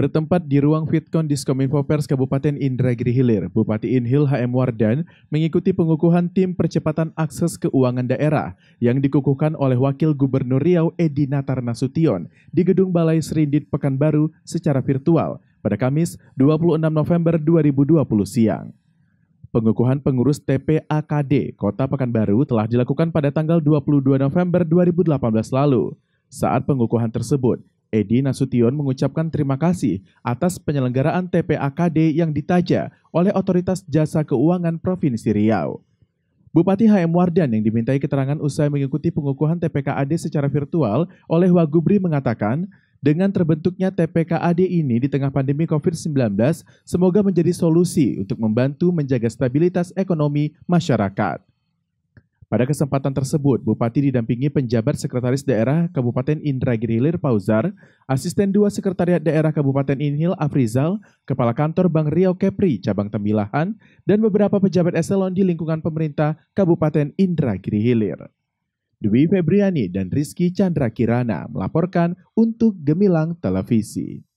Bertempat di ruang Fitcon Diskominfo Pers Kabupaten Indragiri Hilir, Bupati Inhil HM Wardan mengikuti pengukuhan tim percepatan akses keuangan daerah yang dikukuhkan oleh Wakil Gubernur Riau Edi Natar Nasution di Gedung Balai Serindit Pekanbaru secara virtual pada Kamis 26 November 2020 siang. Pengukuhan pengurus TPAKD Kota Pekanbaru telah dilakukan pada tanggal 22 November 2018 lalu. Saat pengukuhan tersebut, Edi Nasution mengucapkan terima kasih atas penyelenggaraan TPAKD yang ditaja oleh Otoritas Jasa Keuangan Provinsi Riau. Bupati HM Wardan yang dimintai keterangan usai mengikuti pengukuhan TPKAD secara virtual oleh Wagubri mengatakan, dengan terbentuknya TPKAD ini di tengah pandemi COVID-19, semoga menjadi solusi untuk membantu menjaga stabilitas ekonomi masyarakat. Pada kesempatan tersebut, Bupati didampingi penjabat Sekretaris Daerah Kabupaten Indragiri Hilir Pauzar, Asisten Dua Sekretariat Daerah Kabupaten Inhil Afrizal, Kepala Kantor Bank Riau Kepri, Cabang Tembilahan, dan beberapa pejabat eselon di lingkungan pemerintah Kabupaten Indragiri Hilir. Dwi Febriani dan Rizky Chandra Kirana melaporkan untuk Gemilang Televisi.